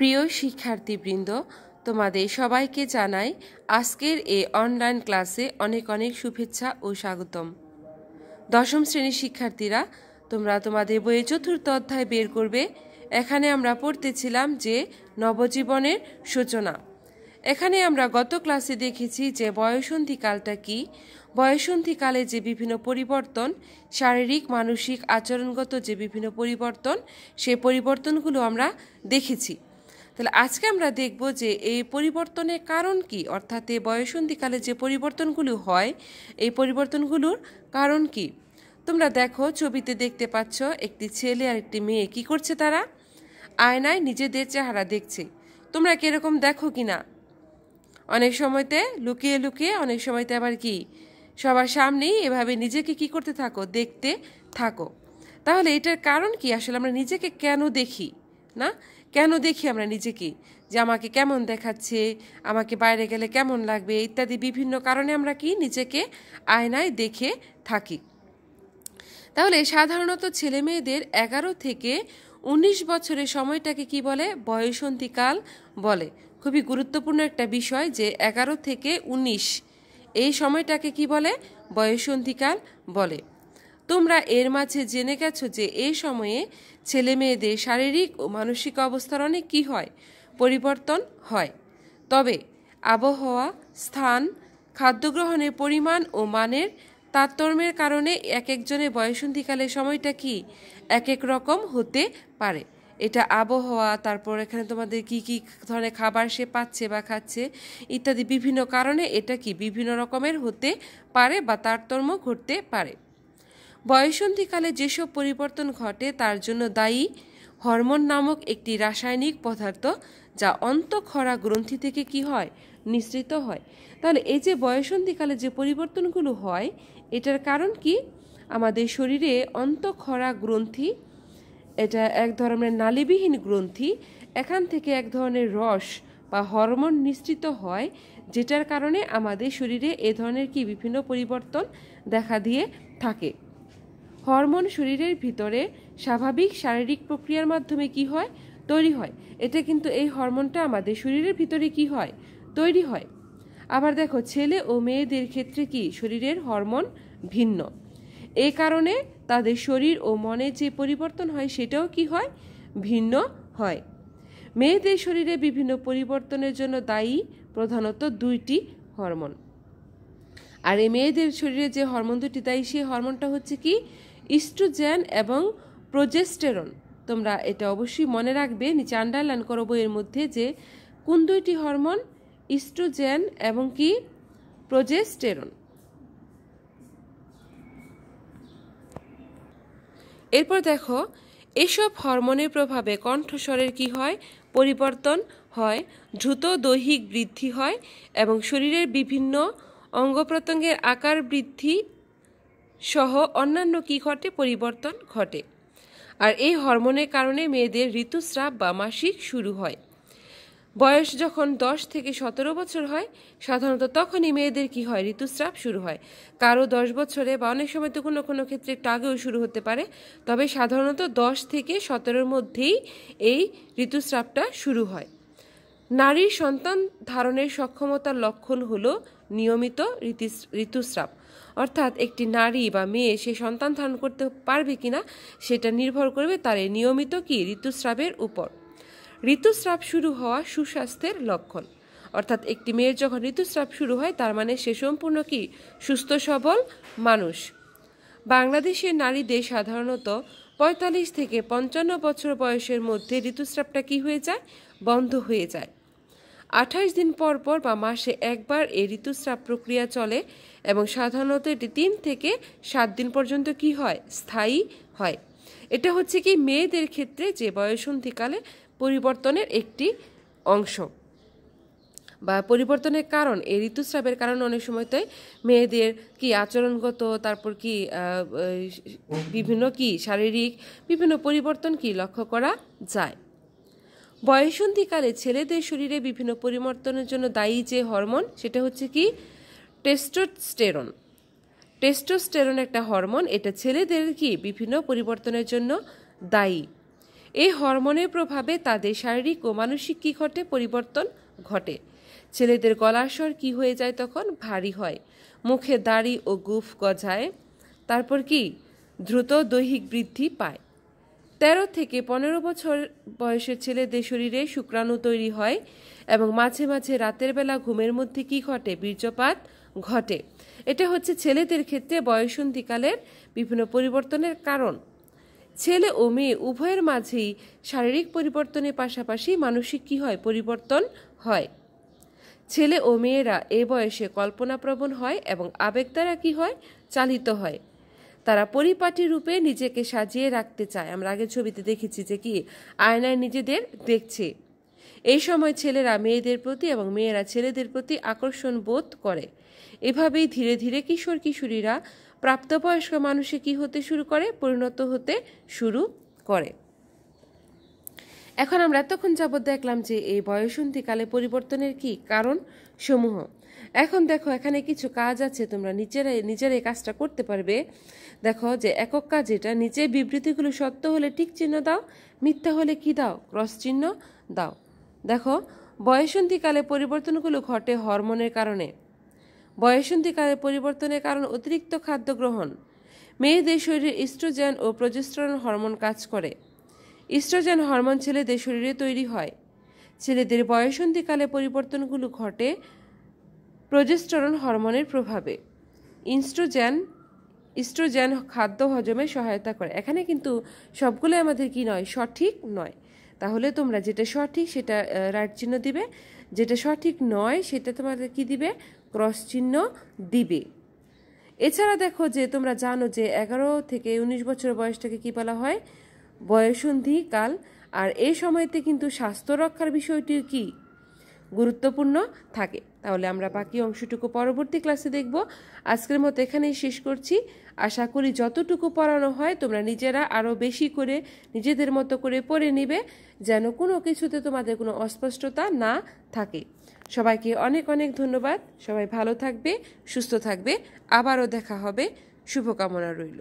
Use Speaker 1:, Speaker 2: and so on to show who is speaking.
Speaker 1: প্রিয় শিক্ষার্থীবৃন্দ তোমাদের সবাইকে জানাই আজকের এ অনলাইন ক্লাসে অনেক অনেক শুভেচ্ছা ও স্বাগতম দশম শ্রেণীর শিক্ষার্থীরা তোমরা তোমাদের বইয়ে চতুর্থ অধ্যায় বের করবে এখানে আমরা পড়তেছিলাম যে নবজীবনের সূচনা এখানে আমরা গত ক্লাসে দেখেছি যে বয়সন্ধিকালটা কি বয়সন্ধিকালে যে বিভিন্ন পরিবর্তন শারীরিক মানসিক আচরণগত যে বিভিন্ন পরিবর্তন সে পরিবর্তনগুলো আমরা দেখেছি তাহলে আজকে আমরা দেখব যে এই পরিবর্তনের কারণ কি অর্থাৎ এই বয়সন্ধিকালে যে পরিবর্তনগুলো হয় এই পরিবর্তনগুলোর কারণ কি তোমরা দেখো ছবিতে দেখতে পাচ্ছ একটি ছেলে আর একটি মেয়ে কি করছে তারা আয়নায় নিজেদের চেহারা দেখছে তোমরা কীরকম দেখো কি না অনেক সময়তে লুকিয়ে লুকিয়ে অনেক সময়তে আবার কি সবার সামনেই এভাবে নিজেকে কি করতে থাকো দেখতে থাকো তাহলে এটার কারণ কি আসলে আমরা নিজেকে কেন দেখি না কেন দেখি আমরা নিজেকে যে আমাকে কেমন দেখাচ্ছে আমাকে বাইরে গেলে কেমন লাগবে ইত্যাদি বিভিন্ন কারণে আমরা কি নিজেকে আয়নায় দেখে থাকি তাহলে সাধারণত ছেলে মেয়েদের এগারো থেকে ১৯ বছরের সময়টাকে কি বলে বয়সন্তিকাল বলে খুবই গুরুত্বপূর্ণ একটা বিষয় যে এগারো থেকে ১৯ এই সময়টাকে কি বলে বয়সন্তিকাল বলে তোমরা এর মাঝে জেনে গেছো যে এই সময়ে ছেলে মেয়েদের শারীরিক ও মানসিক অবস্থার অনেক কী হয় পরিবর্তন হয় তবে আবহাওয়া স্থান খাদ্য গ্রহণের পরিমাণ ও মানের তারতম্যের কারণে এক একজনের বয়সন্ধিকালে সময়টা কি এক এক রকম হতে পারে এটা আবহাওয়া তারপর এখানে তোমাদের কি কি ধরনের খাবার সে পাচ্ছে বা খাচ্ছে ইত্যাদি বিভিন্ন কারণে এটা কি বিভিন্ন রকমের হতে পারে বা তারতম্য ঘটতে পারে বয়সন্ধিকালে যেসব পরিবর্তন ঘটে তার জন্য দায়ী হরমোন নামক একটি রাসায়নিক পদার্থ যা অন্তঃক্ষরা গ্রন্থি থেকে কি হয় নিঃসৃত হয় তাহলে এই যে বয়সন্ধিকালে যে পরিবর্তনগুলো হয় এটার কারণ কি আমাদের শরীরে অন্তঃক্ষরা গ্রন্থি এটা এক ধরনের নালীবিহীন গ্রন্থি এখান থেকে এক ধরনের রস বা হরমোন নিঃসৃত হয় যেটার কারণে আমাদের শরীরে এ ধরনের কি বিভিন্ন পরিবর্তন দেখা দিয়ে থাকে হরমোন শরীরের ভিতরে স্বাভাবিক শারীরিক প্রক্রিয়ার মাধ্যমে কি হয় তৈরি হয় এটা কিন্তু এই হরমোনটা আমাদের শরীরের ভিতরে কি হয় তৈরি হয় আবার দেখো ছেলে ও মেয়েদের ক্ষেত্রে কি শরীরের হরমোন ভিন্ন এ কারণে তাদের শরীর ও মনে যে পরিবর্তন হয় সেটাও কি হয় ভিন্ন হয় মেয়েদের শরীরে বিভিন্ন পরিবর্তনের জন্য দায়ী প্রধানত দুইটি হরমোন আর এই মেয়েদের শরীরে যে হরমোন দুটি দায়ী সেই হরমোনটা হচ্ছে কি ইস্ট্রোজেন এবং প্রোজেস্টেরন তোমরা এটা অবশ্যই মনে রাখবে নিচে আন্ডারলাইন করো বইয়ের মধ্যে যে কোন দুইটি হরমোন ইস্ট্রোজেন এবং কি প্রোজেস্টেরন এরপর দেখো এসব হরমোনের প্রভাবে কণ্ঠস্বরের কি হয় পরিবর্তন হয় দ্রুত দৈহিক বৃদ্ধি হয় এবং শরীরের বিভিন্ন অঙ্গ প্রত্যঙ্গের আকার বৃদ্ধি সহ অন্যান্য কি ঘটে পরিবর্তন ঘটে আর এই হরমোনের কারণে মেয়েদের ঋতুস্রাব বা মাসিক শুরু হয় বয়স যখন দশ থেকে সতেরো বছর হয় সাধারণত তখনই মেয়েদের কি হয় ঋতুস্রাব শুরু হয় কারো দশ বছরে বা অনেক সময় তো কোনো কোনো ক্ষেত্রে একটু আগেও শুরু হতে পারে তবে সাধারণত দশ থেকে সতেরোর মধ্যেই এই ঋতুস্রাবটা শুরু হয় নারীর সন্তান ধারণের সক্ষমতার লক্ষণ হল নিয়মিত ঋতুস্রাব অর্থাৎ একটি নারী বা মেয়ে সে সন্তান ধারণ করতে পারবে কিনা সেটা নির্ভর করবে তার নিয়মিত কি ঋতুস্রাবের উপর ঋতুস্রাব শুরু হওয়া সুস্বাস্থ্যের লক্ষণ অর্থাৎ একটি মেয়ের যখন ঋতুস্রাব শুরু হয় তার মানে সে সম্পূর্ণ কি সুস্থ সবল মানুষ বাংলাদেশের নারীদের সাধারণত পঁয়তাল্লিশ থেকে পঞ্চান্ন বছর বয়সের মধ্যে ঋতুস্রাবটা কি হয়ে যায় বন্ধ হয়ে যায় আঠাশ দিন পর পর বা মাসে একবার এই ঋতুস্রাব প্রক্রিয়া চলে এবং সাধারণত এটি তিন থেকে সাত দিন পর্যন্ত কি হয় স্থায়ী হয় এটা হচ্ছে কি মেয়েদের ক্ষেত্রে যে বয়সন্ধিকালে পরিবর্তনের একটি অংশ বা পরিবর্তনের কারণ এই ঋতুস্রাবের কারণে অনেক সময় মেয়েদের কি আচরণগত তারপর কি বিভিন্ন কি শারীরিক বিভিন্ন পরিবর্তন কি লক্ষ্য করা যায় বয়সন্ধিকালে ছেলেদের শরীরে বিভিন্ন পরিবর্তনের জন্য দায়ী যে হরমোন সেটা হচ্ছে কি টেস্টোস্টেরন টেস্টোস্টেরন একটা হরমোন এটা ছেলেদের কি বিভিন্ন পরিবর্তনের জন্য দায়ী এই হরমোনের প্রভাবে তাদের শারীরিক ও মানসিক কী ঘটে পরিবর্তন ঘটে ছেলেদের গলার স্বর কী হয়ে যায় তখন ভারী হয় মুখে দাড়ি ও গুফ গজায় তারপর কি দ্রুত দৈহিক বৃদ্ধি পায় তেরো থেকে পনেরো বছর বয়সের ছেলেদের শরীরে শুক্রাণু তৈরি হয় এবং মাঝে মাঝে রাতের বেলা ঘুমের মধ্যে কি ঘটে বীর্যপাত ঘটে এটা হচ্ছে ছেলেদের ক্ষেত্রে বয়সন্ধিকালের বিভিন্ন পরিবর্তনের কারণ ছেলে ও মেয়ে উভয়ের মাঝেই শারীরিক পরিবর্তনের পাশাপাশি মানসিক কি হয় পরিবর্তন হয় ছেলে ও মেয়েরা এ বয়সে কল্পনাপ্রবণ হয় এবং আবেগ দ্বারা কি হয় চালিত হয় তারা পরিপাটি রূপে নিজেকে সাজিয়ে রাখতে চায় আমরা আগের ছবিতে দেখেছি যে কি আয়নায় নিজেদের দেখছে এই সময় ছেলেরা মেয়েদের প্রতি এবং মেয়েরা ছেলেদের প্রতি আকর্ষণ বোধ করে এভাবেই ধীরে ধীরে কিশোর কিশোরীরা প্রাপ্তবয়স্ক মানুষে কি হতে শুরু করে পরিণত হতে শুরু করে এখন আমরা এতক্ষণ যাবৎ দেখলাম যে এই বয়সন্ধিকালে পরিবর্তনের কি কারণ সমূহ এখন দেখো এখানে কিছু কাজ আছে তোমরা নিচেরা নিজের এই কাজটা করতে পারবে দেখো যে একক কাজ এটা নিচে বিবৃতিগুলো সত্য হলে ঠিক চিহ্ন দাও মিথ্যা হলে কি দাও ক্রস চিহ্ন দাও দেখো বয়সন্তিকালে পরিবর্তনগুলো ঘটে হরমোনের কারণে বয়সন্তিকালে পরিবর্তনের কারণ অতিরিক্ত খাদ্য গ্রহণ মেয়েদের শরীরে ইস্ট্রোজেন ও প্রজেস্ট্রন হরমোন কাজ করে ইস্ট্রোজেন হরমোন ছেলেদের শরীরে তৈরি হয় ছেলেদের বয়সন্তিকালে পরিবর্তনগুলো ঘটে প্রজেস্টরন হরমোনের প্রভাবে ইনস্ট্রোজেন ইস্ট্রোজেন খাদ্য হজমে সহায়তা করে এখানে কিন্তু সবগুলো আমাদের কি নয় সঠিক নয় তাহলে তোমরা যেটা সঠিক সেটা রাইট চিহ্ন দিবে যেটা সঠিক নয় সেটা তোমাদের কি দিবে ক্রস চিহ্ন দিবে এছাড়া দেখো যে তোমরা জানো যে এগারো থেকে ১৯ বছর বয়সটাকে কি বলা হয় বয়সন্ধি কাল আর এই সময়তে কিন্তু স্বাস্থ্য রক্ষার বিষয়টিও কি গুরুত্বপূর্ণ থাকে তাহলে আমরা বাকি অংশটুকু পরবর্তী ক্লাসে দেখব আজকের মতো এখানেই শেষ করছি আশা করি যতটুকু পড়ানো হয় তোমরা নিজেরা আরও বেশি করে নিজেদের মতো করে পড়ে নিবে যেন কোনো কিছুতে তোমাদের কোনো অস্পষ্টতা না থাকে সবাইকে অনেক অনেক ধন্যবাদ সবাই ভালো থাকবে সুস্থ থাকবে আবারও দেখা হবে শুভকামনা রইল